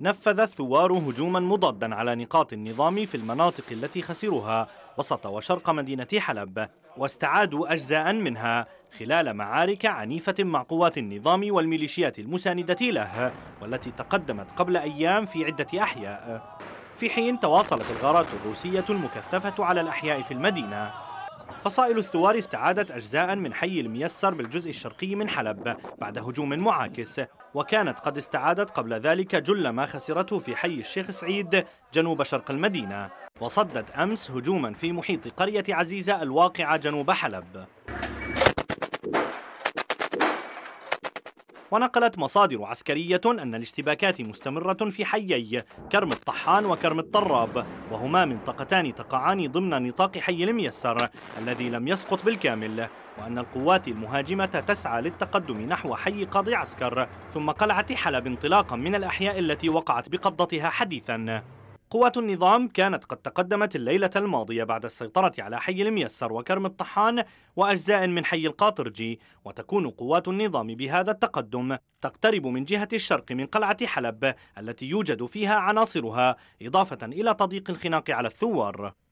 نفذ الثوار هجوما مضادا على نقاط النظام في المناطق التي خسروها وسط وشرق مدينة حلب واستعادوا أجزاء منها خلال معارك عنيفة مع قوات النظام والميليشيات المساندة له والتي تقدمت قبل أيام في عدة أحياء في حين تواصلت الغارات الروسية المكثفة على الأحياء في المدينة فصائل الثوار استعادت أجزاء من حي الميسر بالجزء الشرقي من حلب بعد هجوم معاكس وكانت قد استعادت قبل ذلك جل ما خسرته في حي الشيخ سعيد جنوب شرق المدينة وصدت أمس هجوما في محيط قرية عزيزة الواقعة جنوب حلب ونقلت مصادر عسكرية أن الاشتباكات مستمرة في حيي كرم الطحان وكرم الطراب وهما منطقتان تقعان ضمن نطاق حي الميسر الذي لم يسقط بالكامل وأن القوات المهاجمة تسعى للتقدم نحو حي قاضي عسكر ثم قلعة حلب انطلاقا من الأحياء التي وقعت بقبضتها حديثا قوات النظام كانت قد تقدمت الليلة الماضية بعد السيطرة على حي الميسر وكرم الطحان وأجزاء من حي القاطرجي وتكون قوات النظام بهذا التقدم تقترب من جهة الشرق من قلعة حلب التي يوجد فيها عناصرها إضافة إلى تضييق الخناق على الثوار